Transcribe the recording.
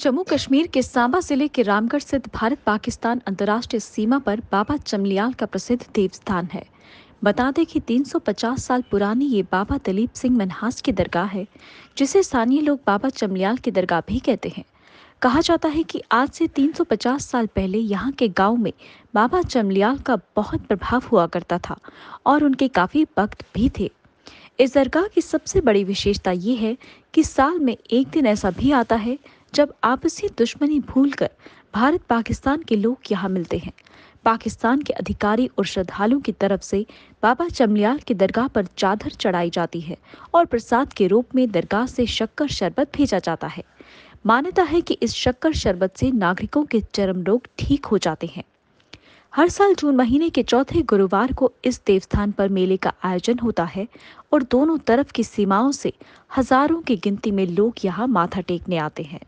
जम्मू कश्मीर के सांबा जिले के रामगढ़ स्थित भारत पाकिस्तान अंतर्राष्ट्रीय सीमा पर बाबा चमलियाल का प्रसिद्ध देवस्थान है बता दें कि 350 साल पुरानी ये बाबा दलीप सिंह मनहास की दरगाह है जिसे स्थानीय लोग बाबा चमलियाल की दरगाह भी कहते हैं कहा जाता है कि आज से 350 साल पहले यहाँ के गांव में बाबा चमलियाल का बहुत प्रभाव हुआ करता था और उनके काफ़ी भक्त भी थे इस दरगाह की सबसे बड़ी विशेषता ये है कि साल में एक दिन ऐसा भी आता है जब आपसी दुश्मनी भूलकर भारत पाकिस्तान के लोग यहाँ मिलते हैं पाकिस्तान के अधिकारी और श्रद्धालुओं की तरफ से बाबा चमलियाल की दरगाह पर चादर चढ़ाई जाती है और प्रसाद के रूप में दरगाह से शक्कर शरबत भेजा जाता है मान्यता है कि इस शक्कर शरबत से नागरिकों के चरम रोग ठीक हो जाते हैं हर साल जून महीने के चौथे गुरुवार को इस देवस्थान पर मेले का आयोजन होता है और दोनों तरफ की सीमाओं से हजारों की गिनती में लोग यहाँ माथा टेकने आते हैं